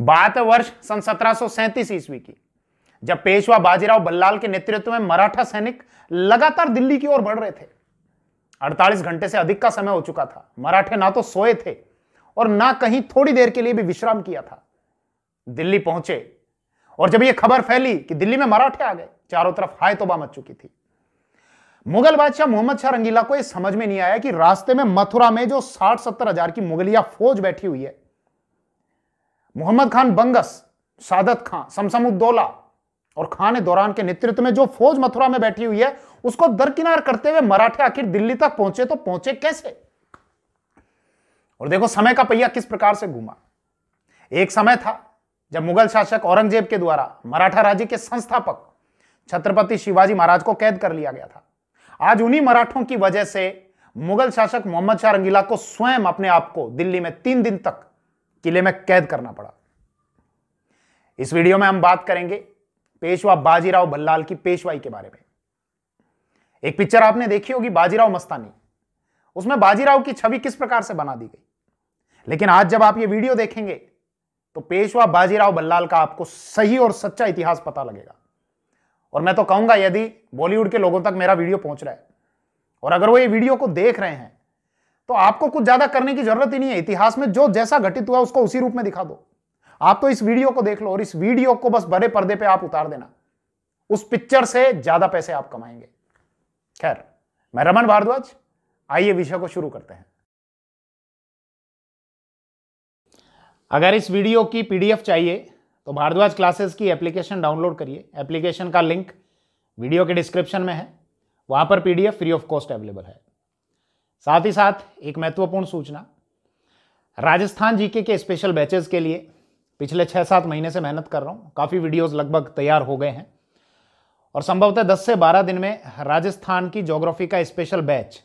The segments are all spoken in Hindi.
बात वर्ष सन सत्रह ईस्वी की जब पेशवा बाजीराव बल्लाल के नेतृत्व में मराठा सैनिक लगातार दिल्ली की ओर बढ़ रहे थे 48 घंटे से अधिक का समय हो चुका था मराठे ना तो सोए थे और ना कहीं थोड़ी देर के लिए भी विश्राम किया था दिल्ली पहुंचे और जब यह खबर फैली कि दिल्ली में मराठे आ गए चारों तरफ हाय तोबा मच चुकी थी मुगल बादशाह मोहम्मद शाह रंगीला को यह समझ में नहीं आया कि रास्ते में मथुरा में जो साठ सत्तर हजार की मुगलिया फौज बैठी हुई है मोहम्मद खान बंगस सादत खान समसमुद्दौला और खान ने दौरान के नेतृत्व में जो फौज मथुरा में बैठी हुई है उसको दरकिनार करते हुए मराठे आखिर दिल्ली तक पहुंचे तो पहुंचे कैसे और देखो समय का पहिया किस प्रकार से घूमा एक समय था जब मुगल शासक औरंगजेब के द्वारा मराठा राज्य के संस्थापक छत्रपति शिवाजी महाराज को कैद कर लिया गया था आज उन्हीं मराठों की वजह से मुगल शासक मोहम्मद शाह रंगीला को स्वयं अपने आप को दिल्ली में तीन दिन तक किले में कैद करना पड़ा इस वीडियो में हम बात करेंगे पेशवा बाजीराव बल्लाल की पेशवाई के बारे में एक पिक्चर आपने देखी होगी बाजीराव मस्तानी उसमें बाजीराव की छवि किस प्रकार से बना दी गई लेकिन आज जब आप ये वीडियो देखेंगे तो पेशवा बाजीराव बल्लाल का आपको सही और सच्चा इतिहास पता लगेगा और मैं तो कहूंगा यदि बॉलीवुड के लोगों तक मेरा वीडियो पहुंच रहा है और अगर वो ये वीडियो को देख रहे हैं तो आपको कुछ ज्यादा करने की जरूरत ही नहीं है इतिहास में जो जैसा घटित हुआ उसको उसी रूप में दिखा दो आप तो इस वीडियो को देख लो और इस वीडियो को बस बड़े पर्दे पे आप उतार देना उस पिक्चर से ज्यादा पैसे आप कमाएंगे खैर मैं रमन भारद्वाज आइए विषय को शुरू करते हैं अगर इस वीडियो की पीडीएफ चाहिए तो भारद्वाज क्लासेस की एप्लीकेशन डाउनलोड करिए एप्लीकेशन का लिंक वीडियो के डिस्क्रिप्शन में है वहां पर PDF free of cost available है साथ ही साथ एक महत्वपूर्ण सूचना राजस्थान जीके के स्पेशल बैचेस के लिए पिछले छः सात महीने से मेहनत कर रहा हूँ काफ़ी वीडियोस लगभग तैयार हो गए हैं और संभवतः 10 से 12 दिन में राजस्थान की जोग्राफी का स्पेशल बैच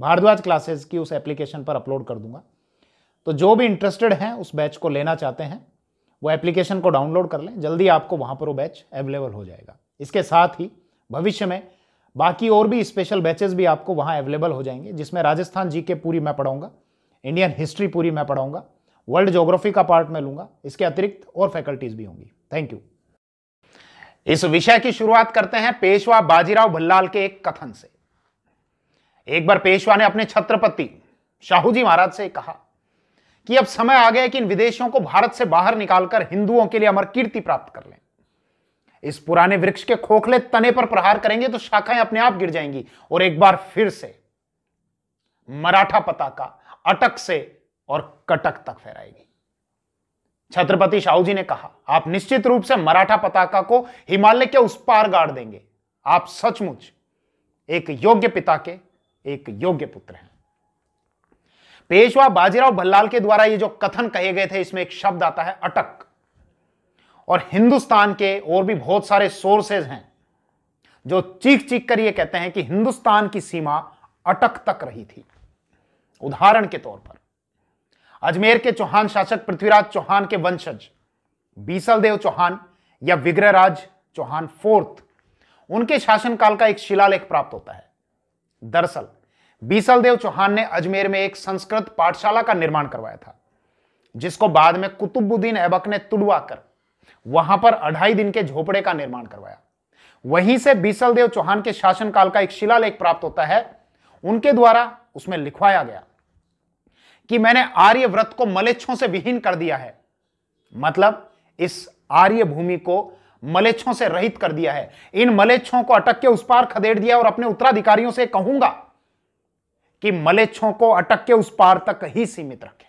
भारद्वाज क्लासेस की उस एप्लीकेशन पर अपलोड कर दूंगा तो जो भी इंटरेस्टेड हैं उस बैच को लेना चाहते हैं वो एप्लीकेशन को डाउनलोड कर लें जल्दी आपको वहाँ पर वो बैच अवेलेबल हो जाएगा इसके साथ ही भविष्य में बाकी और भी स्पेशल बैचेस भी आपको वहाँ अवेलेबल हो जाएंगे जिसमें राजस्थान जी के पूरी मैं पढ़ाऊँगा इंडियन हिस्ट्री पूरी मैं पढ़ाऊँगा वर्ल्ड जोग्राफी का पार्ट मैं लूँगा इसके अतिरिक्त और फैकल्टीज़ भी होंगी थैंक यू इस विषय की शुरुआत करते हैं पेशवा बाजीराव भल्लाल के एक कथन से एक बार पेशवा ने अपने छत्रपति शाहूजी महाराज से कहा कि अब समय आ गया कि इन विदेशियों को भारत से बाहर निकालकर हिंदुओं के लिए अमर कीर्ति प्राप्त कर लें इस पुराने वृक्ष के खोखले तने पर प्रहार करेंगे तो शाखाएं अपने आप गिर जाएंगी और एक बार फिर से मराठा पताका अटक से और कटक तक फहराएगी छत्रपति शाहू जी ने कहा आप निश्चित रूप से मराठा पताका को हिमालय के उस पार गाड़ देंगे आप सचमुच एक योग्य पिता के एक योग्य पुत्र हैं पेशवा बाजीराव भल्लाल के द्वारा ये जो कथन कहे गए थे इसमें एक शब्द आता है अटक और हिंदुस्तान के और भी बहुत सारे सोर्सेज हैं जो चीख चीख कर ये कहते हैं कि हिंदुस्तान की सीमा अटक तक रही थी उदाहरण के तौर पर अजमेर के चौहान शासक पृथ्वीराज चौहान के वंशज बीसल देव चौहान या विग्रहराज चौहान फोर्थ उनके शासनकाल का एक शिलालेख प्राप्त होता है दरअसल बीसल देव चौहान ने अजमेर में एक संस्कृत पाठशाला का निर्माण करवाया था जिसको बाद में कुतुबुद्दीन ऐबक ने तुड़वा कर वहां पर अढ़ाई दिन के झोपड़े का निर्माण करवाया वहीं से बीसल देव चौहान के शासनकाल का एक शिलालेख प्राप्त होता है उनके द्वारा उसमें लिखवाया गया कि मैंने आर्य व्रत को मलेच्छों से विहीन कर दिया है मतलब इस आर्य भूमि को मलेच्छों से रहित कर दिया है इन मलेच्छों को अटक के उस पार खदेड़ दिया और अपने उत्तराधिकारियों से कहूंगा कि मलेच्छों को अटक के उस पार तक ही सीमित रखें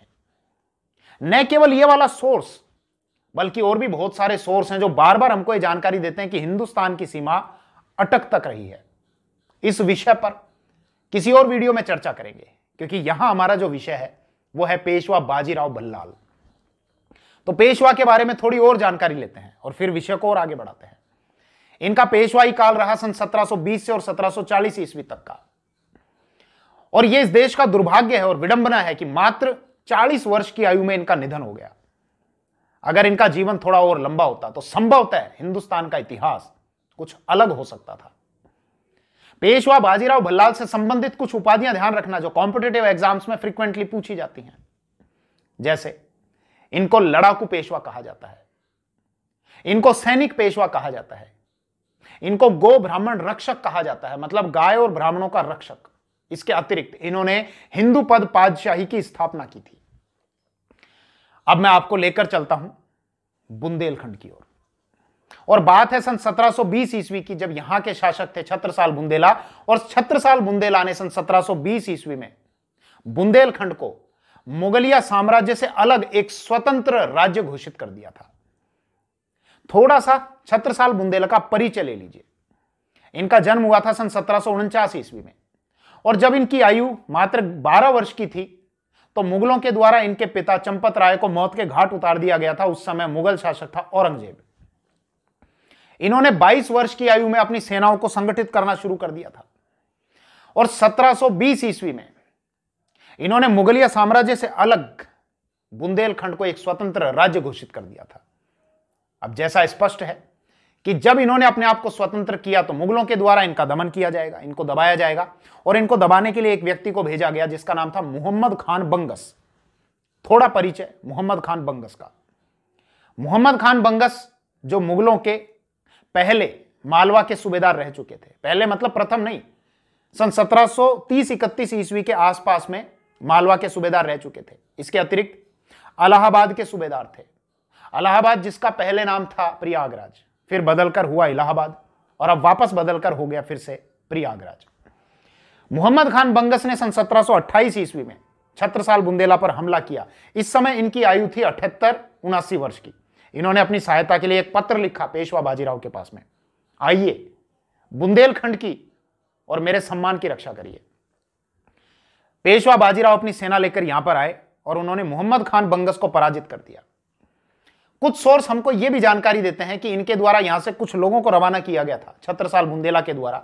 न केवल यह वाला सोर्स बल्कि और भी बहुत सारे सोर्स हैं जो बार बार हमको ये जानकारी देते हैं कि हिंदुस्तान की सीमा अटक तक रही है इस विषय पर किसी और वीडियो में चर्चा करेंगे क्योंकि यहां हमारा जो विषय है वो है पेशवा बाजीराव बल्लाल तो पेशवा के बारे में थोड़ी और जानकारी लेते हैं और फिर विषय को और आगे बढ़ाते हैं इनका पेशवाई काल रहा सन 1720 से और 1740 ईस्वी तक का और यह इस देश का दुर्भाग्य है और विडंबना है कि मात्र 40 वर्ष की आयु में इनका निधन हो गया अगर इनका जीवन थोड़ा और लंबा होता तो संभवतः हिंदुस्तान का इतिहास कुछ अलग हो सकता था पेशवा बाजीराव भल्लाल से संबंधित कुछ उपाधियां ध्यान रखना जो कॉम्पिटेटिव एग्जाम्स में फ्रीक्वेंटली पूछी जाती हैं जैसे इनको लड़ाकू पेशवा कहा जाता है इनको सैनिक पेशवा कहा जाता है इनको गो ब्राह्मण रक्षक कहा जाता है मतलब गाय और ब्राह्मणों का रक्षक इसके अतिरिक्त इन्होंने हिंदू पद पादशाही की स्थापना की थी अब मैं आपको लेकर चलता हूं बुंदेलखंड की ओर और।, बात है सन 1720 ईस्वी की जब यहां के शासक थे छत्रसाल बुंदेला और छत्रसाल बुंदेला ने सन 1720 ईस्वी में बुंदेलखंड को मुगलिया साम्राज्य से अलग एक स्वतंत्र राज्य घोषित कर दिया था थोड़ा सा छत्रसाल बुंदेला का परिचय ले लीजिए इनका जन्म हुआ था सन सत्रह ईस्वी में और जब इनकी आयु मात्र 12 वर्ष की थी तो मुगलों के द्वारा इनके पिता चंपत राय को मौत के घाट उतार दिया गया था उस समय मुगल शासक था औरंगजेब इन्होंने 22 वर्ष की आयु में अपनी सेनाओं को संगठित करना शुरू कर दिया था और 1720 ईस्वी में इन्होंने मुगलिया साम्राज्य से अलग बुंदेलखंड को एक स्वतंत्र राज्य घोषित कर दिया था अब जैसा स्पष्ट है कि जब इन्होंने अपने आप को स्वतंत्र किया तो मुगलों के द्वारा इनका दमन किया जाएगा इनको दबाया जाएगा और इनको दबाने के लिए एक व्यक्ति को भेजा गया जिसका नाम था मोहम्मद खान बंगस थोड़ा परिचय मोहम्मद खान बंगस का मोहम्मद खान बंगस जो मुगलों के पहले मालवा के सूबेदार रह चुके थे पहले मतलब प्रथम नहीं सन 1730 इकतीस ईस्वी के आसपास में मालवा के सूबेदार रह चुके थे इसके अतिरिक्त अलाहाबाद के सूबेदार थे अलाहाबाद जिसका पहले नाम था प्रयागराज फिर बदलकर हुआ इलाहाबाद और अब वापस बदलकर हो गया फिर से प्रयागराज मोहम्मद खान बंगस ने सन 1728 ईस्वी में छत्रसाल बुंदेला पर हमला किया इस समय इनकी आयु थी अठहत्तर उनासी वर्ष की इन्होंने अपनी सहायता के लिए एक पत्र लिखा पेशवा बाजीराव के पास में आइए बुंदेलखंड की और मेरे सम्मान की रक्षा करिए पेशवा बाजीराव अपनी सेना लेकर यहां पर आए और उन्होंने मोहम्मद खान बंगस को पराजित कर दिया कुछ सोर्स हमको यह भी जानकारी देते हैं कि इनके द्वारा यहां से कुछ लोगों को रवाना किया गया था छत्रसाल बुंदेला के द्वारा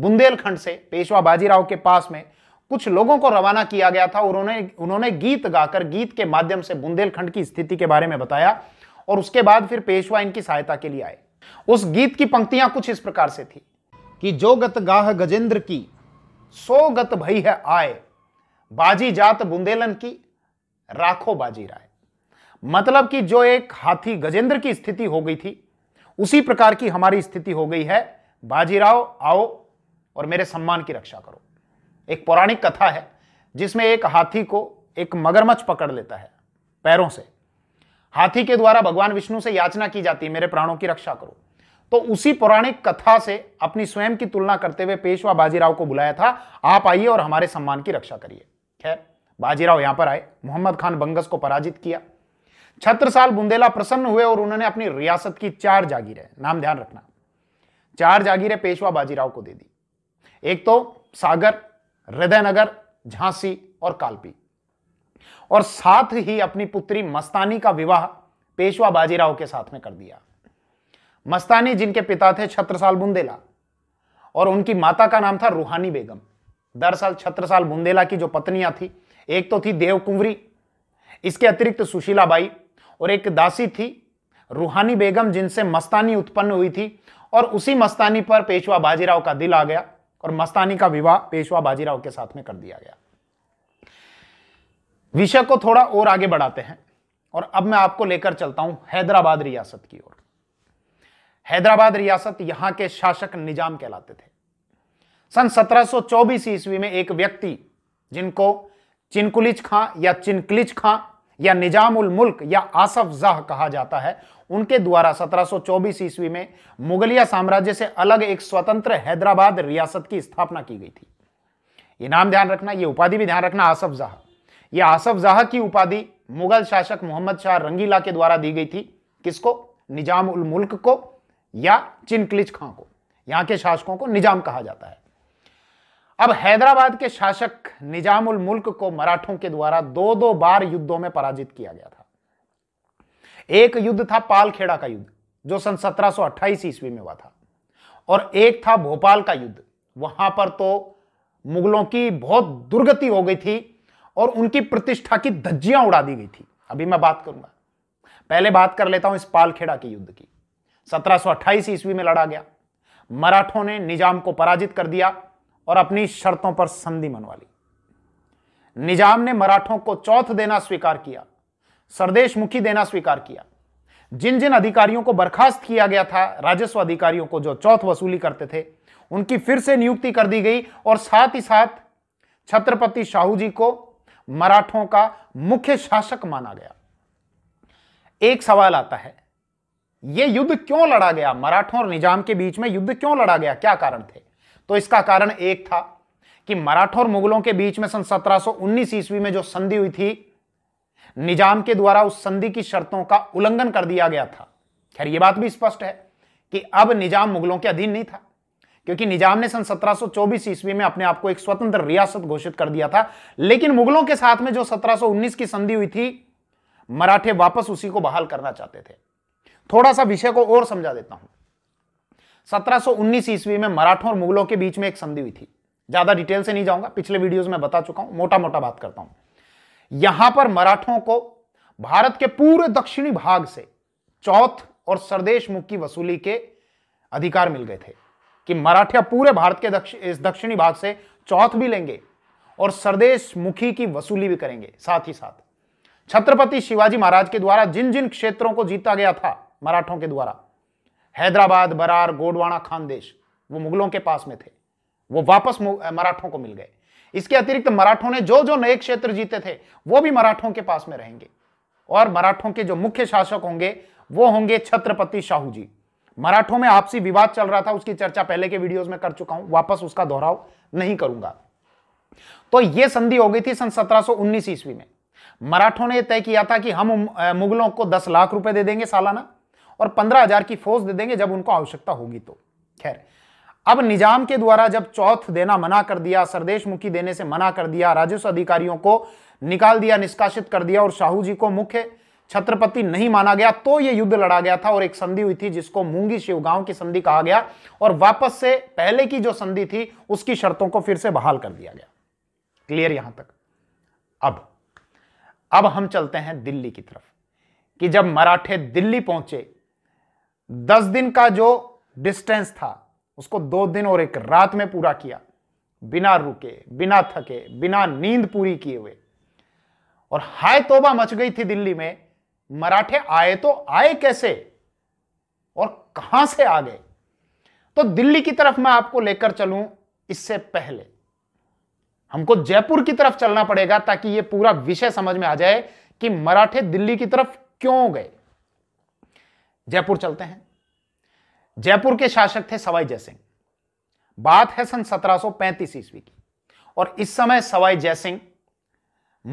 बुंदेलखंड से पेशवा बाजीराव के पास में कुछ लोगों को रवाना किया गया था उन्होंने उन्होंने गीत गाकर गीत के माध्यम से बुंदेलखंड की स्थिति के बारे में बताया और उसके बाद फिर पेशवा इनकी सहायता के लिए आए उस गीत की पंक्तियां कुछ इस प्रकार से थी कि जो गत गाह गजेंद्र की सो गत भई है आए बाजी जात बुंदेलन की राखो बाजी राय मतलब कि जो एक हाथी गजेंद्र की स्थिति हो गई थी उसी प्रकार की हमारी स्थिति हो गई है बाजीराव आओ और मेरे सम्मान की रक्षा करो एक पौराणिक कथा है जिसमें एक हाथी को एक मगरमच्छ पकड़ लेता है पैरों से हाथी के द्वारा भगवान विष्णु से याचना की जाती है मेरे प्राणों की रक्षा करो तो उसी पौराणिक कथा से अपनी स्वयं की तुलना करते हुए पेशवा बाजीराव को बुलाया था आप आइए और हमारे सम्मान की रक्षा करिए खैर बाजीराव यहां पर आए मोहम्मद खान बंगस को पराजित किया छत्रसाल बुंदेला प्रसन्न हुए और उन्होंने अपनी रियासत की चार जागीरें नाम ध्यान रखना चार जागीरें पेशवा बाजीराव को दे दी एक तो सागर हृदयनगर झांसी और कालपी और साथ ही अपनी पुत्री मस्तानी का विवाह पेशवा बाजीराव के साथ में कर दिया मस्तानी जिनके पिता थे छत्रसाल बुंदेला और उनकी माता का नाम था रूहानी बेगम दरअसल छत्रसाल बुंदेला की जो पत्नियां थी एक तो थी देव कुंवरी इसके अतिरिक्त सुशीला बाई और एक दासी थी रूहानी बेगम जिनसे मस्तानी उत्पन्न हुई थी और उसी मस्तानी पर पेशवा बाजीराव का दिल आ गया और मस्तानी का विवाह पेशवा बाजीराव के साथ में कर दिया गया विषय को थोड़ा और आगे बढ़ाते हैं और अब मैं आपको लेकर चलता हूं हैदराबाद रियासत की ओर हैदराबाद रियासत यहां के शासक निजाम कहलाते थे सन 1724 ईस्वी में एक व्यक्ति जिनको चिनकुलिच खां या चिनकलिच खां या निजामुल मुल्क या आसफ जाह कहा जाता है उनके द्वारा 1724 ईस्वी में मुगलिया साम्राज्य से अलग एक स्वतंत्र हैदराबाद रियासत की स्थापना की गई थी ये नाम ध्यान रखना यह उपाधि भी ध्यान रखना आसफ जाह यह आसफ जाह की उपाधि मुगल शासक मोहम्मद शाह रंगीला के द्वारा दी गई थी किसको निजाम उल मुल्क को या चिनकलिच खां को यहां के शासकों को निजाम कहा जाता है अब हैदराबाद के शासक निजामुल मुल्क को मराठों के द्वारा दो दो बार युद्धों में पराजित किया गया था एक युद्ध था पालखेड़ा का युद्ध जो सन 1728 ईस्वी में हुआ था और एक था भोपाल का युद्ध वहां पर तो मुगलों की बहुत दुर्गति हो गई थी और उनकी प्रतिष्ठा की धज्जियां उड़ा दी गई थी अभी मैं बात करूंगा पहले बात कर लेता हूं इस पालखेड़ा के युद्ध की सत्रह ईस्वी में लड़ा गया मराठों ने निजाम को पराजित कर दिया और अपनी शर्तों पर संधि मनवा ली निजाम ने मराठों को चौथ देना स्वीकार किया सरदेश मुखी देना स्वीकार किया जिन जिन अधिकारियों को बर्खास्त किया गया था राजस्व अधिकारियों को जो चौथ वसूली करते थे उनकी फिर से नियुक्ति कर दी गई और साथ ही साथ छत्रपति शाहू जी को मराठों का मुख्य शासक माना गया एक सवाल आता है यह युद्ध क्यों लड़ा गया मराठों और निजाम के बीच में युद्ध क्यों लड़ा गया क्या कारण थे तो इसका कारण एक था कि मराठों और मुगलों के बीच में सन 1719 ईस्वी में जो संधि हुई थी निजाम के द्वारा उस संधि की शर्तों का उल्लंघन कर दिया गया था खैर यह बात भी स्पष्ट है कि अब निजाम मुगलों के अधीन नहीं था क्योंकि निजाम ने सन 1724 ईस्वी में अपने आप को एक स्वतंत्र रियासत घोषित कर दिया था लेकिन मुगलों के साथ में जो 1719 की संधि हुई थी मराठे वापस उसी को बहाल करना चाहते थे थोड़ा सा विषय को और समझा देता हूं 1719 ईस्वी में मराठों और मुगलों के बीच में एक संधि हुई थी ज्यादा डिटेल से नहीं जाऊंगा पिछले वीडियोस में बता चुका हूं मोटा मोटा बात करता हूं यहां पर मराठों को भारत के पूरे दक्षिणी भाग से चौथ और सरदेश मुख की वसूली के अधिकार मिल गए थे कि मराठिया पूरे भारत के दक्ष, दक्षिणी भाग से चौथ भी लेंगे और सरदेश मुखी की वसूली भी करेंगे साथ ही साथ छत्रपति शिवाजी महाराज के द्वारा जिन जिन क्षेत्रों को जीता गया था मराठों के द्वारा हैदराबाद बरार गोडवाना खानदेश वो मुगलों के पास में थे वो वापस मराठों को मिल गए इसके अतिरिक्त मराठों ने जो जो नए क्षेत्र जीते थे वो भी मराठों के पास में रहेंगे और मराठों के जो मुख्य शासक होंगे वो होंगे छत्रपति शाहू जी मराठों में आपसी विवाद चल रहा था उसकी चर्चा पहले के वीडियोस में कर चुका हूं वापस उसका दोहराव नहीं करूंगा तो यह संधि हो गई थी सन 1719 ईस्वी में मराठों ने तय किया था कि हम मुगलों को 10 लाख रुपए दे देंगे सालाना और पंद्रह हजार की फौज दे देंगे जब उनको आवश्यकता होगी तो खैर अब निजाम के द्वारा जब चौथ देना मना कर दिया सरदेश मुखी देने से मना कर दिया राजस्व अधिकारियों को निकाल दिया निष्कासित कर दिया और शाहू जी को मुख्य छत्रपति नहीं माना गया तो यह युद्ध लड़ा गया था और एक संधि हुई थी जिसको मूंगी शिवगांव की संधि कहा गया और वापस से पहले की जो संधि थी उसकी शर्तों को फिर से बहाल कर दिया गया क्लियर यहां तक अब अब हम चलते हैं दिल्ली की तरफ कि जब मराठे दिल्ली पहुंचे दस दिन का जो डिस्टेंस था उसको दो दिन और एक रात में पूरा किया बिना रुके बिना थके बिना नींद पूरी किए हुए और हाय तोबा मच गई थी दिल्ली में मराठे आए तो आए कैसे और कहां से आ गए तो दिल्ली की तरफ मैं आपको लेकर चलूं इससे पहले हमको जयपुर की तरफ चलना पड़ेगा ताकि यह पूरा विषय समझ में आ जाए कि मराठे दिल्ली की तरफ क्यों गए जयपुर चलते हैं जयपुर के शासक थे सवाई जयसिंह बात है सन 1735 ईस्वी की और इस समय सवाई जयसिंह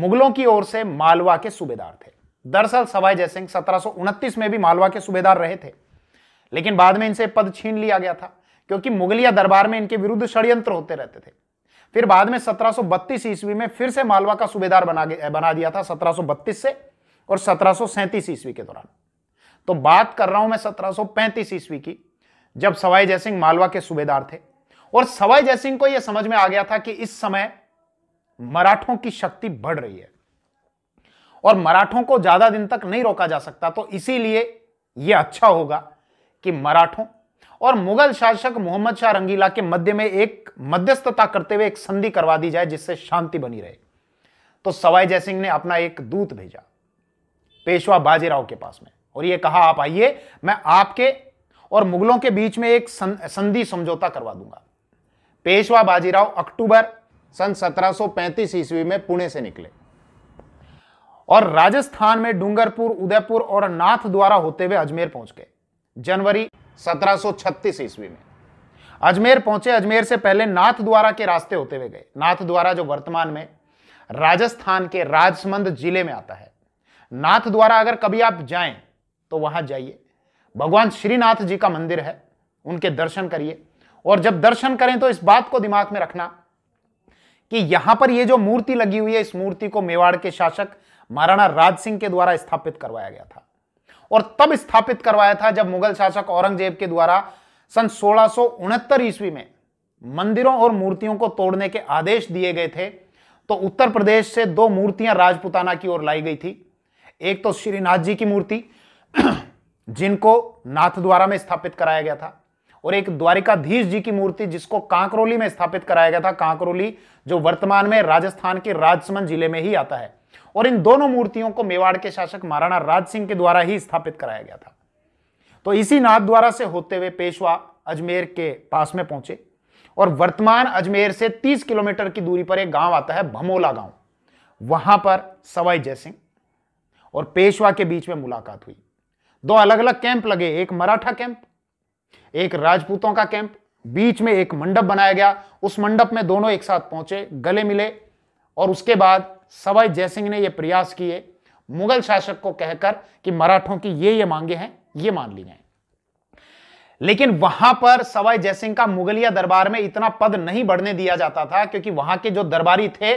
मुगलों की ओर से मालवा के सूबेदार थे दरअसल सवाई जयसिंह सत्रह में भी मालवा के सूबेदार रहे थे लेकिन बाद में इनसे पद छीन लिया गया था क्योंकि मुगलिया दरबार में इनके विरुद्ध षड्यंत्र होते रहते थे फिर बाद में 1732 ईस्वी में फिर से मालवा का सूबेदार बना बना दिया था 1732 से और सत्रह ईस्वी के दौरान तो बात कर रहा हूं मैं 1735 ईस्वी की जब सवाई जयसिंह मालवा के सूबेदार थे और सवाई जयसिंह को यह समझ में आ गया था कि इस समय मराठों की शक्ति बढ़ रही है और मराठों को ज्यादा दिन तक नहीं रोका जा सकता तो इसीलिए यह अच्छा होगा कि मराठों और मुगल शासक मोहम्मद शाह रंगीला के मध्य में एक मध्यस्थता करते हुए एक संधि करवा दी जाए जिससे शांति बनी रहे तो सवाई जयसिंह ने अपना एक दूत भेजा पेशवा बाजीराव के पास में और ये कहा आप आइए मैं आपके और मुगलों के बीच में एक संधि समझौता करवा दूंगा पेशवा बाजीराव अक्टूबर सन 1735 ईस्वी में पुणे से निकले और राजस्थान में डूंगरपुर उदयपुर और नाथ द्वारा होते हुए अजमेर पहुंच गए जनवरी 1736 ईस्वी में अजमेर पहुंचे अजमेर से पहले नाथ द्वारा के रास्ते होते हुए गए नाथ द्वारा जो वर्तमान में राजस्थान के राजसमंद जिले में आता है नाथ द्वारा अगर कभी आप जाएं तो वहां जाइए भगवान श्रीनाथ जी का मंदिर है उनके दर्शन करिए और जब दर्शन करें तो इस बात को दिमाग में रखना कि यहां पर यह जो मूर्ति लगी हुई है इस मूर्ति को मेवाड़ के शासक महाराणा राज सिंह के द्वारा स्थापित करवाया गया था और तब स्थापित करवाया था जब मुगल शासक औरंगजेब के द्वारा सन सोलह ईस्वी में मंदिरों और मूर्तियों को तोड़ने के आदेश दिए गए थे तो उत्तर प्रदेश से दो मूर्तियां राजपुताना की ओर लाई गई थी एक तो श्रीनाथ जी की मूर्ति जिनको नाथ द्वारा में स्थापित कराया गया था और एक द्वारिकाधीश जी की मूर्ति जिसको कांकरोली में स्थापित कराया गया था कांकरोली जो वर्तमान में राजस्थान के राजसमंद जिले में ही आता है और इन दोनों मूर्तियों को मेवाड़ के शासक महाराणा राज सिंह के द्वारा ही स्थापित कराया गया था तो इसी नाथ द्वारा से होते हुए पेशवा अजमेर के पास में पहुंचे और वर्तमान अजमेर से 30 किलोमीटर की दूरी पर एक गांव आता है भमोला गांव वहां पर सवाई जयसिंह और पेशवा के बीच में मुलाकात हुई दो अलग अलग कैंप लगे एक मराठा कैंप एक राजपूतों का कैंप बीच में एक मंडप बनाया गया उस मंडप में दोनों एक साथ पहुंचे गले मिले और उसके बाद सवाई जयसिंह ने यह प्रयास किए मुगल शासक को कहकर कि मराठों की ये ये मांगे हैं ये मान ली जाए लेकिन वहां पर सवाई जयसिंह का मुगलिया दरबार में इतना पद नहीं बढ़ने दिया जाता था क्योंकि वहां के जो दरबारी थे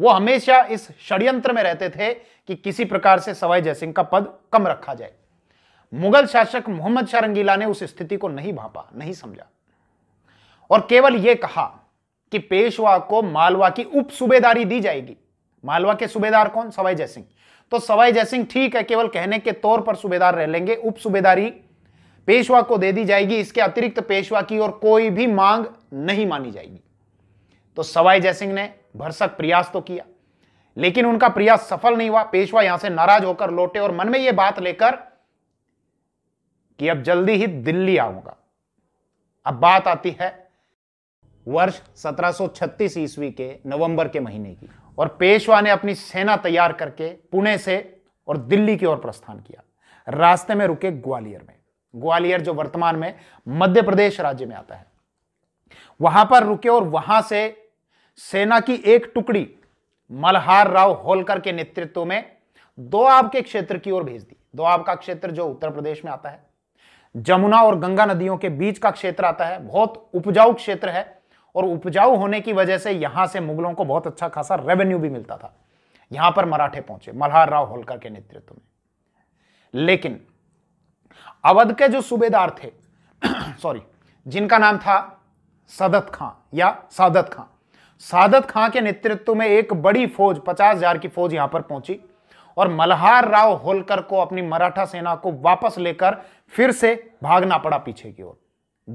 वो हमेशा इस षड्यंत्र में रहते थे कि किसी प्रकार से सवाई जयसिंह का पद कम रखा जाए मुगल शासक मोहम्मद शाह रंगीला ने उस स्थिति को नहीं भापा नहीं समझा और केवल यह कहा कि पेशवा को मालवा की उप सूबेदारी दी जाएगी मालवा के सूबेदार कौन सवाई जयसिंह तो सवाई जयसिंह ठीक है केवल कहने के तौर पर सूबेदार रह लेंगे उप सूबेदारी पेशवा को दे दी जाएगी इसके अतिरिक्त पेशवा की और कोई भी मांग नहीं मानी जाएगी तो सवाई जयसिंह ने भरसक प्रयास तो किया लेकिन उनका प्रयास सफल नहीं हुआ पेशवा यहां से नाराज होकर लौटे और मन में यह बात लेकर कि अब जल्दी ही दिल्ली आऊंगा अब बात आती है वर्ष 1736 ईस्वी के नवंबर के महीने की और पेशवा ने अपनी सेना तैयार करके पुणे से और दिल्ली की ओर प्रस्थान किया रास्ते में रुके ग्वालियर में ग्वालियर जो वर्तमान में मध्य प्रदेश राज्य में आता है वहां पर रुके और वहां से सेना की एक टुकड़ी मल्हार राव होलकर के नेतृत्व में दो के क्षेत्र की ओर भेज दी दो आपका क्षेत्र जो उत्तर प्रदेश में आता है जमुना और गंगा नदियों के बीच का क्षेत्र आता है बहुत उपजाऊ क्षेत्र है और उपजाऊ होने की वजह से यहां से मुगलों को बहुत अच्छा खासा रेवेन्यू भी मिलता था यहां पर मराठे पहुंचे मल्हार राव होलकर के नेतृत्व में लेकिन अवध के जो सूबेदार थे सॉरी जिनका नाम था सदत खां या सादत खां सादत खां के नेतृत्व में एक बड़ी फौज पचास हजार की फौज यहां पर पहुंची और मल्हार राव होलकर को अपनी मराठा सेना को वापस लेकर फिर से भागना पड़ा पीछे की ओर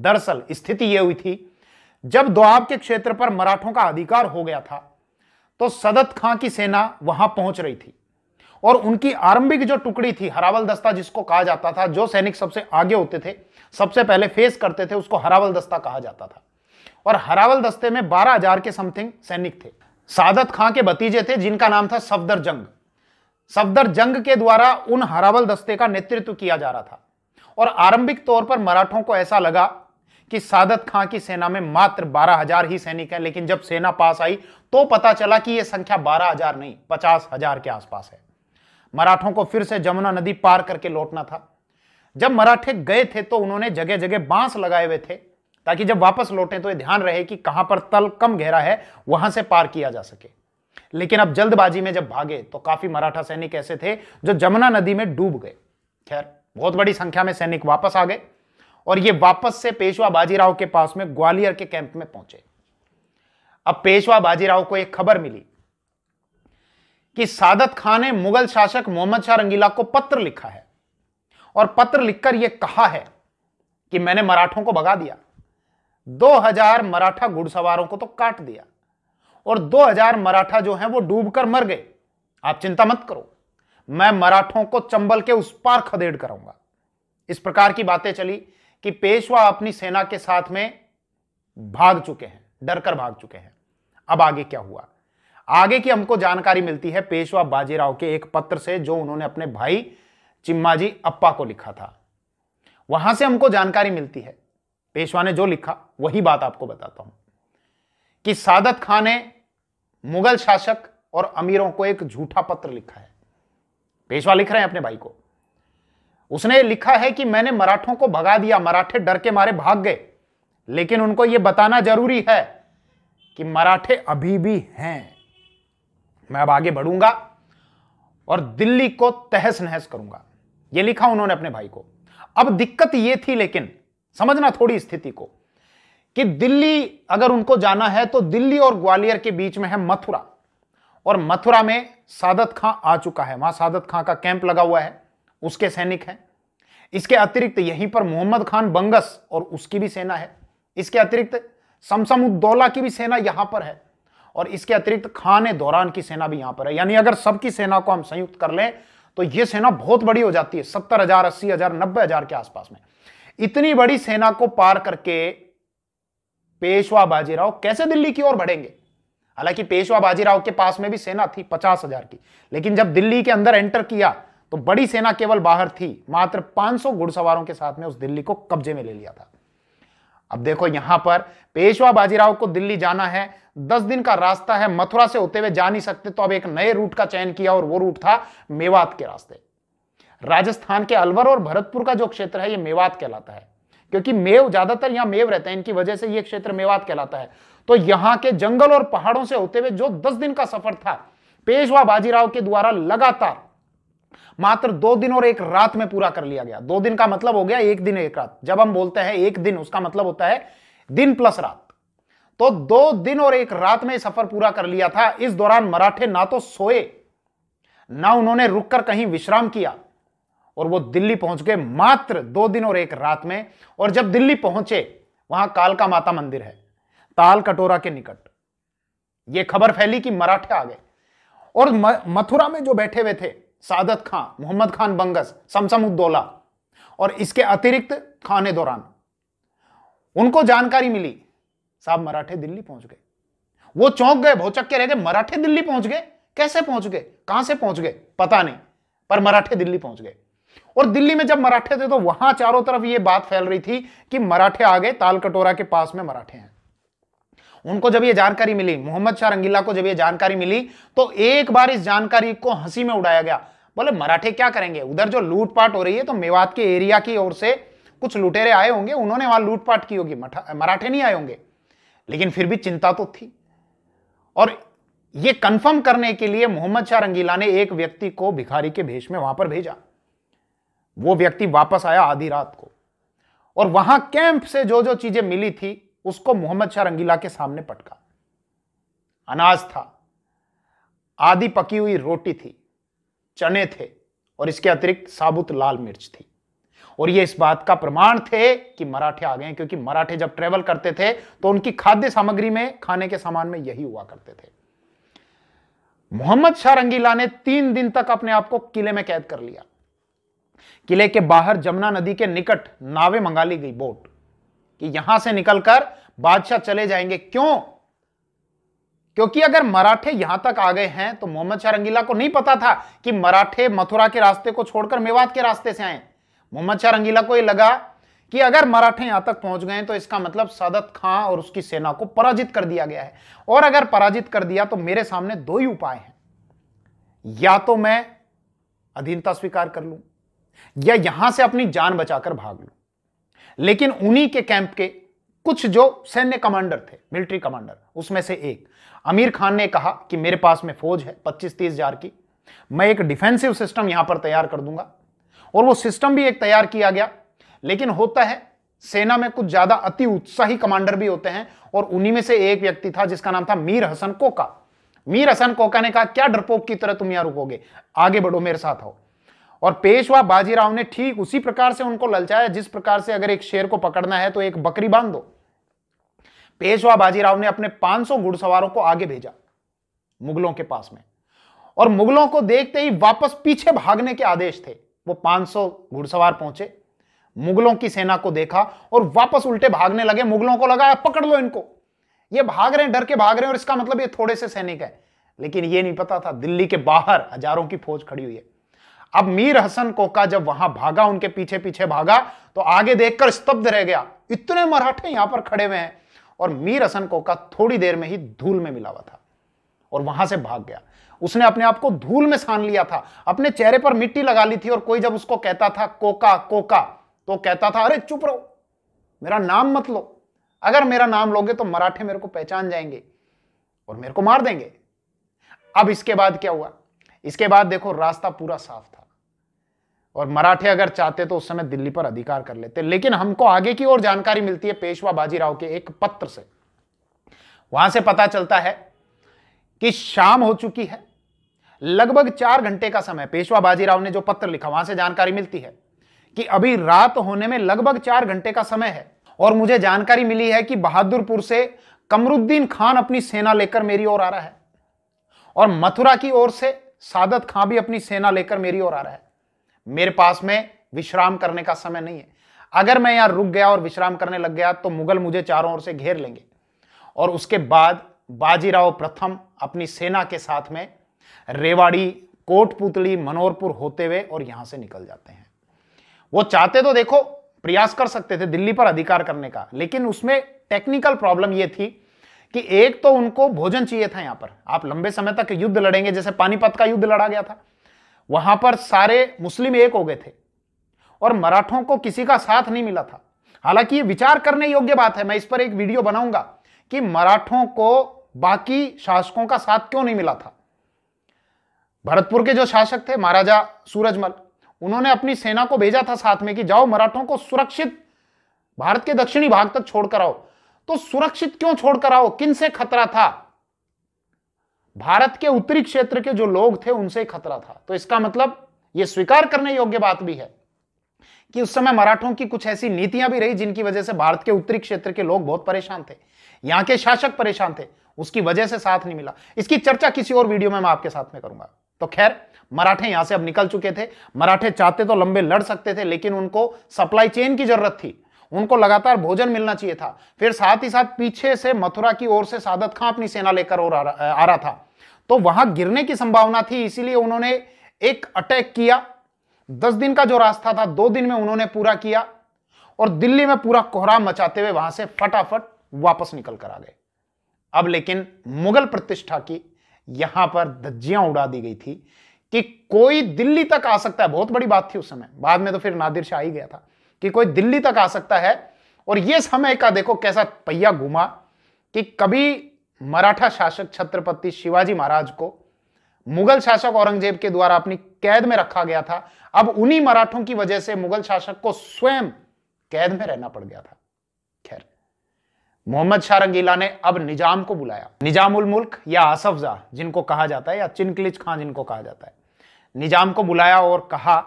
दरअसल स्थिति यह हुई थी जब दोआब के क्षेत्र पर मराठों का अधिकार हो गया था तो सदत खां की सेना वहां पहुंच रही थी और उनकी आरंभिक जो टुकड़ी थी हरावल दस्ता जिसको कहा जाता था जो सैनिक सबसे आगे होते थे सबसे पहले फेस करते थे उसको हरावल दस्ता कहा जाता था और हरावल दस्ते में बारह हजार के समथिंग सैनिक थे सादत खां के भतीजे थे जिनका नाम था सफदर जंग सफदर जंग के द्वारा उन हरावल दस्ते का नेतृत्व किया जा रहा था और आरंभिक तौर पर मराठों को ऐसा लगा कि सादत खां की सेना में मात्र 12,000 ही सैनिक हैं लेकिन जब सेना पास आई तो पता चला कि यह संख्या 12,000 नहीं हजार के आसपास है मराठों को फिर से जमुना नदी पार करके लौटना था जब मराठे गए थे तो उन्होंने जगह जगह बांस लगाए हुए थे ताकि जब वापस लौटे तो ये ध्यान रहे कि कहां पर तल कम गहरा है वहां से पार किया जा सके लेकिन अब जल्दबाजी में जब भागे तो काफी मराठा सैनिक ऐसे थे जो जमुना नदी में डूब गए खैर बहुत बड़ी संख्या में सैनिक वापस आ गए और ये वापस से पेशवा बाजीराव के पास में ग्वालियर के कैंप में पहुंचे अब पेशवा बाजीराव को एक खबर मिली कि सादत खान ने मुगल शासक मोहम्मद शाह रंगीला को पत्र लिखा है और पत्र लिखकर यह कहा है कि मैंने मराठों को भगा दिया 2000 मराठा घुड़सवारों को तो काट दिया और 2000 मराठा जो हैं वो डूबकर मर गए आप चिंता मत करो मैं मराठों को चंबल के उस पार खदेड़ कराऊंगा इस प्रकार की बातें चली कि पेशवा अपनी सेना के साथ में भाग चुके हैं डर कर भाग चुके हैं अब आगे क्या हुआ आगे की हमको जानकारी मिलती है पेशवा बाजीराव के एक पत्र से जो उन्होंने अपने भाई चिम्माजी अप्पा को लिखा था वहां से हमको जानकारी मिलती है पेशवा ने जो लिखा वही बात आपको बताता हूं कि सादत खां ने मुगल शासक और अमीरों को एक झूठा पत्र लिखा है पेशवा लिख रहे हैं अपने भाई को उसने लिखा है कि मैंने मराठों को भगा दिया मराठे डर के मारे भाग गए लेकिन उनको यह बताना जरूरी है कि मराठे अभी भी हैं मैं अब आगे बढ़ूंगा और दिल्ली को तहस नहस करूंगा यह लिखा उन्होंने अपने भाई को अब दिक्कत यह थी लेकिन समझना थोड़ी स्थिति को कि दिल्ली अगर उनको जाना है तो दिल्ली और ग्वालियर के बीच में है मथुरा और मथुरा में सादत खां आ चुका है वहां सादत खां का कैंप लगा हुआ है उसके सैनिक हैं इसके अतिरिक्त यहीं पर मोहम्मद खान बंगस और उसकी भी सेना है इसके अतिरिक्त समसम उद्दौला की भी सेना यहां पर है और इसके अतिरिक्त खान दौरान की सेना भी यहां पर है यानी अगर सबकी सेना को हम संयुक्त कर लें तो यह सेना बहुत बड़ी हो जाती है सत्तर हजार अस्सी हजार नब्बे हजार के आसपास में इतनी बड़ी सेना को पार करके पेशवा बाजीराव कैसे दिल्ली की ओर बढ़ेंगे हालांकि पेशवा बाजीराव के पास में भी सेना थी पचास हजार की लेकिन जब दिल्ली के अंदर एंटर किया तो बड़ी सेना केवल बाहर थी मात्र 500 घुड़सवारों के साथ में उस दिल्ली को कब्जे में ले लिया था अब देखो यहां पर पेशवा बाजीराव को दिल्ली जाना है दस दिन का रास्ता है मथुरा से होते हुए जा नहीं सकते तो अब एक नए रूट का चयन किया और वो रूट था मेवात के रास्ते राजस्थान के अलवर और भरतपुर का जो क्षेत्र है ये मेवात कहलाता है क्योंकि मेव ज्यादातर यहां मेव रहते हैं इनकी वजह से यह क्षेत्र मेवात कहलाता है तो यहां के जंगल और पहाड़ों से होते हुए जो दस दिन का सफर था पेशवा बाजीराव के द्वारा लगातार मात्र दो दिन और एक रात में पूरा कर लिया गया दो दिन का मतलब हो गया एक दिन एक रात जब हम बोलते हैं एक दिन उसका मतलब होता है दिन प्लस रात तो दो दिन और एक रात में सफर पूरा कर लिया था इस दौरान मराठे ना तो सोए ना उन्होंने रुककर कहीं विश्राम किया और वो दिल्ली पहुंच गए मात्र दो दिन और एक रात में और जब दिल्ली पहुंचे वहां कालका माता मंदिर है ताल कटोरा के निकट यह खबर फैली कि मराठे आ गए और मथुरा में जो बैठे हुए थे सादत खां मोहम्मद खान बंगस समसम उद्दौला और इसके अतिरिक्त खाने दौरान उनको जानकारी मिली साहब मराठे दिल्ली पहुंच गए वो चौंक गए भोचक के रह गए मराठे दिल्ली पहुंच गए कैसे पहुंच गए कहां से पहुंच गए पता नहीं पर मराठे दिल्ली पहुंच गए और दिल्ली में जब मराठे थे तो वहां चारों तरफ यह बात फैल रही थी कि मराठे आ गए तालकटोरा के पास में मराठे हैं उनको जब यह जानकारी मिली मोहम्मद शाह रंगीला को जब यह जानकारी मिली तो एक बार इस जानकारी को हंसी में उड़ाया गया बोले मराठे क्या करेंगे उधर जो लूटपाट हो रही है तो मेवात के एरिया की ओर से कुछ लुटेरे आए होंगे उन्होंने वहां लूटपाट की होगी मराठे नहीं आए होंगे लेकिन फिर भी चिंता तो थी और यह कंफर्म करने के लिए मोहम्मद शाह रंगीला ने एक व्यक्ति को भिखारी के भेष में वहां पर भेजा वो व्यक्ति वापस आया आधी रात को और वहां कैंप से जो जो चीजें मिली थी उसको मोहम्मद शाह रंगीला के सामने पटका अनाज था आधी पकी हुई रोटी थी चने थे और इसके अतिरिक्त साबुत लाल मिर्च थी और ये इस बात का प्रमाण थे कि मराठे आ गए क्योंकि मराठे जब ट्रेवल करते थे तो उनकी खाद्य सामग्री में खाने के सामान में यही हुआ करते थे मोहम्मद शाह रंगीला ने तीन दिन तक अपने आप को किले में कैद कर लिया किले के बाहर जमुना नदी के निकट नावे मंगा ली गई बोट कि यहां से निकलकर बादशाह चले जाएंगे क्यों क्योंकि अगर मराठे यहां तक आ गए हैं तो मोहम्मद शाह रंगीला को नहीं पता था कि मराठे मथुरा के रास्ते को छोड़कर मेवात के रास्ते से आए मोहम्मद शाह रंगीला को यह लगा कि अगर मराठे यहां तक पहुंच गए तो इसका मतलब सदत खां और उसकी सेना को पराजित कर दिया गया है और अगर पराजित कर दिया तो मेरे सामने दो ही उपाय हैं या तो मैं अधीनता स्वीकार कर लूं या यहां से अपनी जान बचाकर भाग लो लेकिन उन्हीं के कैंप के कुछ जो सैन्य कमांडर थे मिलिट्री कमांडर उसमें से एक आमिर खान ने कहा कि मेरे पास में फौज है पच्चीस तीस हजार की मैं एक डिफेंसिव सिस्टम यहां पर तैयार कर दूंगा और वो सिस्टम भी एक तैयार किया गया लेकिन होता है सेना में कुछ ज्यादा अति उत्साही कमांडर भी होते हैं और उन्हीं में से एक व्यक्ति था जिसका नाम था मीर हसन कोका मीर हसन कोका ने कहा क्या डरपोक की तरह तुम यहां रुकोगे आगे बढ़ो मेरे साथ आओ और पेशवा बाजीराव ने ठीक उसी प्रकार से उनको ललचाया जिस प्रकार से अगर एक शेर को पकड़ना है तो एक बकरी बांध दो पेशवा बाजीराव ने अपने 500 घुड़सवारों को आगे भेजा मुगलों के पास में और मुगलों को देखते ही वापस पीछे भागने के आदेश थे वो 500 घुड़सवार पहुंचे मुगलों की सेना को देखा और वापस उल्टे भागने लगे मुगलों को लगा पकड़ लो इनको ये भाग रहे हैं डर के भाग रहे हैं और इसका मतलब ये थोड़े से सैनिक है लेकिन ये नहीं पता था दिल्ली के बाहर हजारों की फौज खड़ी हुई है अब मीर हसन कोका जब वहां भागा उनके पीछे पीछे भागा तो आगे देखकर स्तब्ध रह गया इतने मराठे यहां पर खड़े हुए हैं और मीर हसन कोका थोड़ी देर में ही धूल में मिला हुआ था और वहां से भाग गया उसने अपने आप को धूल में सान लिया था अपने चेहरे पर मिट्टी लगा ली थी और कोई जब उसको कहता था कोका कोका तो कहता था अरे चुप रहो मेरा नाम मत लो अगर मेरा नाम लोगे तो मराठे मेरे को पहचान जाएंगे और मेरे को मार देंगे अब इसके बाद क्या हुआ इसके बाद देखो रास्ता पूरा साफ था और मराठे अगर चाहते तो उस समय दिल्ली पर अधिकार कर लेते लेकिन हमको आगे की ओर जानकारी मिलती है पेशवा बाजीराव के एक पत्र से वहां से पता चलता है कि शाम हो चुकी है लगभग चार घंटे का समय पेशवा बाजीराव ने जो पत्र लिखा वहां से जानकारी मिलती है कि अभी रात होने में लगभग चार घंटे का समय है और मुझे जानकारी मिली है कि बहादुरपुर से कमरुद्दीन खान अपनी सेना लेकर मेरी ओर आ रहा है और मथुरा की ओर से सादत खां भी अपनी सेना लेकर मेरी ओर आ रहा है मेरे पास में विश्राम करने का समय नहीं है अगर मैं यहां रुक गया और विश्राम करने लग गया तो मुगल मुझे चारों ओर से घेर लेंगे और उसके बाद बाजीराव प्रथम अपनी सेना के साथ में रेवाड़ी कोटपुतली मनोरपुर होते हुए और यहां से निकल जाते हैं वो चाहते तो देखो प्रयास कर सकते थे दिल्ली पर अधिकार करने का लेकिन उसमें टेक्निकल प्रॉब्लम यह थी कि एक तो उनको भोजन चाहिए था यहां पर आप लंबे समय तक युद्ध लड़ेंगे जैसे पानीपत का युद्ध लड़ा गया था वहां पर सारे मुस्लिम एक हो गए थे और मराठों को किसी का साथ नहीं मिला था हालांकि ये विचार करने योग्य बात है मैं इस पर एक वीडियो बनाऊंगा कि मराठों को बाकी शासकों का साथ क्यों नहीं मिला था भरतपुर के जो शासक थे महाराजा सूरजमल उन्होंने अपनी सेना को भेजा था साथ में कि जाओ मराठों को सुरक्षित भारत के दक्षिणी भाग तक छोड़कर आओ तो सुरक्षित क्यों छोड़कर आओ किन से खतरा था भारत के उत्तरी क्षेत्र के जो लोग थे उनसे खतरा था तो इसका मतलब यह स्वीकार करने योग्य बात भी है कि उस समय मराठों की कुछ ऐसी नीतियां भी रही जिनकी वजह से भारत के उत्तरी क्षेत्र के लोग बहुत परेशान थे यहां के शासक परेशान थे उसकी वजह से साथ नहीं मिला इसकी चर्चा किसी और वीडियो में मैं आपके साथ में करूंगा तो खैर मराठे यहां से अब निकल चुके थे मराठे चाहते तो लंबे लड़ सकते थे लेकिन उनको सप्लाई चेन की जरूरत थी उनको लगातार भोजन मिलना चाहिए था फिर साथ ही साथ पीछे से मथुरा की ओर से सादत खां अपनी सेना लेकर और आ रहा था तो वहां गिरने की संभावना थी इसीलिए उन्होंने एक अटैक किया दस दिन का जो रास्ता था दो दिन में उन्होंने पूरा किया और दिल्ली में पूरा कोहरा मचाते हुए वहां से फटाफट वापस निकल कर आ गए अब लेकिन मुगल प्रतिष्ठा की यहां पर धज्जियां उड़ा दी गई थी कि कोई दिल्ली तक आ सकता है बहुत बड़ी बात थी उस समय बाद में तो फिर नादिर शाह ही गया था कि कोई दिल्ली तक आ सकता है और यह समय का देखो कैसा पहिया घुमा कि कभी मराठा शासक छत्रपति शिवाजी महाराज को मुगल शासक औरंगजेब के द्वारा अपनी कैद में रखा गया था अब उन्हीं मराठों की वजह से मुगल शासक को स्वयं कैद में रहना पड़ गया था खैर मोहम्मद शाह रंगीला ने अब निजाम को बुलाया निजाम उल मुल्क या आसफजा जिनको कहा जाता है या चिनकलिज खां जिनको कहा जाता है निजाम को बुलाया और कहा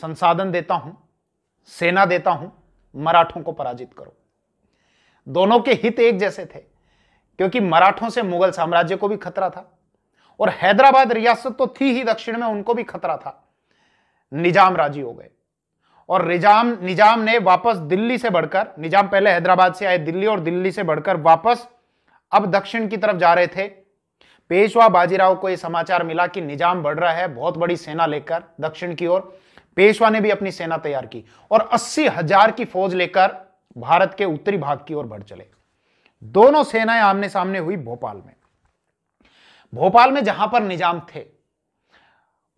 संसाधन देता हूं सेना देता हूं मराठों को पराजित करो दोनों के हित एक जैसे थे क्योंकि मराठों से मुगल साम्राज्य को भी खतरा था और हैदराबाद रियासत तो थी ही दक्षिण में उनको भी खतरा था निजाम राजी हो गए और निजाम निजाम ने वापस दिल्ली से बढ़कर निजाम पहले हैदराबाद से आए दिल्ली और दिल्ली से बढ़कर वापस अब दक्षिण की तरफ जा रहे थे पेशवा बाजीराव को यह समाचार मिला कि निजाम बढ़ रहा है बहुत बड़ी सेना लेकर दक्षिण की ओर पेशवा ने भी अपनी सेना तैयार की और अस्सी हजार की फौज लेकर भारत के उत्तरी भाग की ओर बढ़ चले दोनों सेनाएं आमने सामने हुई भोपाल में भोपाल में जहां पर निजाम थे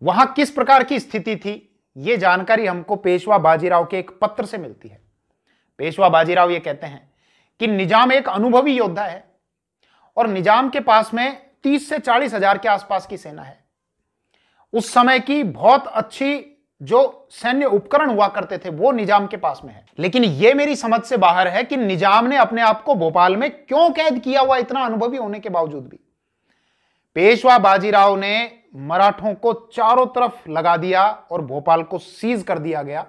वहां किस प्रकार की स्थिति थी यह जानकारी हमको पेशवा बाजीराव के एक पत्र से मिलती है पेशवा बाजीराव ये कहते हैं कि निजाम एक अनुभवी योद्धा है और निजाम के पास में तीस से चालीस हजार के आसपास की सेना है उस समय की बहुत अच्छी जो सैन्य उपकरण हुआ करते थे वो निजाम के पास में है लेकिन यह मेरी समझ से बाहर है कि निजाम ने अपने आप को भोपाल में क्यों कैद किया हुआ इतना अनुभवी होने के बावजूद भी पेशवा बाजीराव ने मराठों को चारों तरफ लगा दिया और भोपाल को सीज कर दिया गया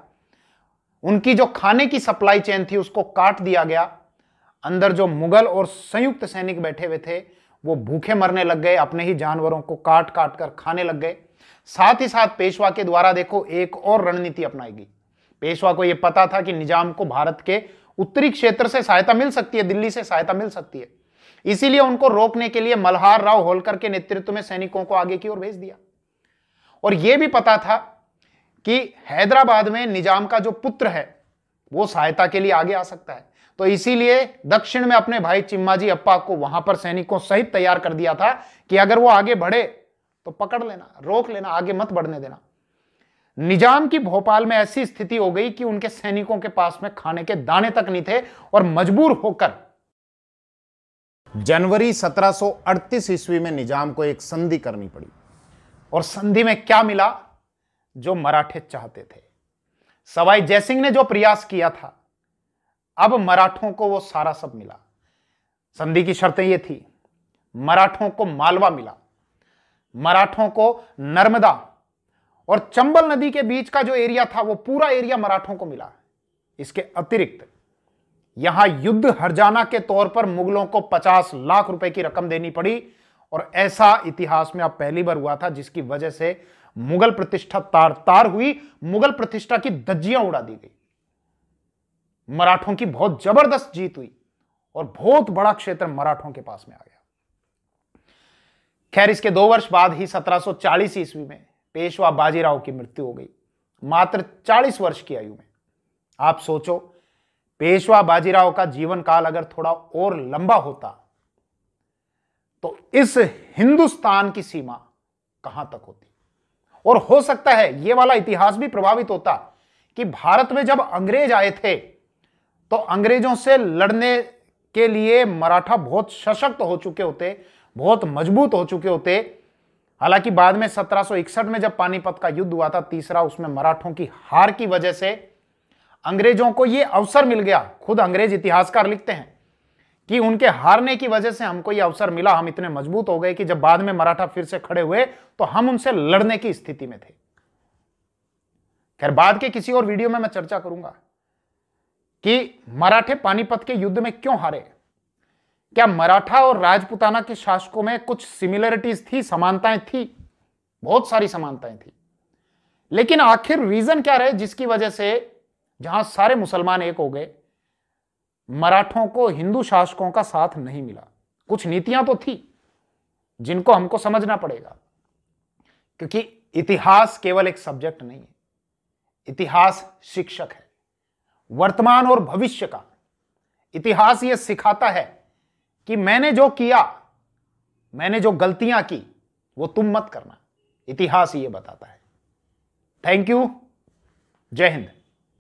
उनकी जो खाने की सप्लाई चेन थी उसको काट दिया गया अंदर जो मुगल और संयुक्त सैनिक बैठे हुए थे वो भूखे मरने लग गए अपने ही जानवरों को काट काट कर खाने लग गए साथ ही साथ पेशवा के द्वारा देखो एक और रणनीति अपनाएगी पेशवा को यह पता था कि निजाम को भारत के उत्तरी क्षेत्र से सहायता मिल सकती है दिल्ली से सहायता मिल सकती है इसीलिए उनको रोकने के लिए मल्हार राव होलकर के नेतृत्व में सैनिकों को आगे की ओर भेज दिया और यह भी पता था कि हैदराबाद में निजाम का जो पुत्र है वो सहायता के लिए आगे आ सकता है तो इसीलिए दक्षिण में अपने भाई चिम्माजी अप्पा को वहां पर सैनिकों सहित तैयार कर दिया था कि अगर वो आगे बढ़े तो पकड़ लेना रोक लेना आगे मत बढ़ने देना निजाम की भोपाल में ऐसी स्थिति हो गई कि उनके सैनिकों के पास में खाने के दाने तक नहीं थे और मजबूर होकर जनवरी 1738 ईस्वी में निजाम को एक संधि करनी पड़ी और संधि में क्या मिला जो मराठे चाहते थे सवाई जयसिंह ने जो प्रयास किया था अब मराठों को वो सारा सब मिला संधि की शर्तें ये थी मराठों को मालवा मिला मराठों को नर्मदा और चंबल नदी के बीच का जो एरिया था वो पूरा एरिया मराठों को मिला इसके अतिरिक्त यहां युद्ध हरजाना के तौर पर मुगलों को 50 लाख रुपए की रकम देनी पड़ी और ऐसा इतिहास में अब पहली बार हुआ था जिसकी वजह से मुगल प्रतिष्ठा तार तार हुई मुगल प्रतिष्ठा की धज्जियां उड़ा दी गई मराठों की बहुत जबरदस्त जीत हुई और बहुत बड़ा क्षेत्र मराठों के पास में आ गया खैर इसके दो वर्ष बाद ही 1740 ईस्वी में पेशवा बाजीराव की मृत्यु हो गई मात्र 40 वर्ष की आयु में आप सोचो पेशवा बाजीराव का जीवन काल अगर थोड़ा और लंबा होता तो इस हिंदुस्तान की सीमा कहां तक होती और हो सकता है यह वाला इतिहास भी प्रभावित होता कि भारत में जब अंग्रेज आए थे तो अंग्रेजों से लड़ने के लिए मराठा बहुत सशक्त हो चुके होते बहुत मजबूत हो चुके होते हालांकि बाद में 1761 में जब पानीपत का युद्ध हुआ था तीसरा उसमें मराठों की हार की वजह से अंग्रेजों को यह अवसर मिल गया खुद अंग्रेज इतिहासकार लिखते हैं कि उनके हारने की वजह से हमको यह अवसर मिला हम इतने मजबूत हो गए कि जब बाद में मराठा फिर से खड़े हुए तो हम उनसे लड़ने की स्थिति में थे खैर बाद के किसी और वीडियो में मैं चर्चा करूंगा कि मराठे पानीपत के युद्ध में क्यों हारे क्या मराठा और राजपुताना के शासकों में कुछ सिमिलरिटीज थी समानताएं थी बहुत सारी समानताएं थी लेकिन आखिर रीजन क्या रहे जिसकी वजह से जहां सारे मुसलमान एक हो गए मराठों को हिंदू शासकों का साथ नहीं मिला कुछ नीतियां तो थी जिनको हमको समझना पड़ेगा क्योंकि इतिहास केवल एक सब्जेक्ट नहीं है इतिहास शिक्षक है वर्तमान और भविष्य का इतिहास यह सिखाता है कि मैंने जो किया मैंने जो गलतियां की वो तुम मत करना इतिहास ये बताता है थैंक यू जय हिंद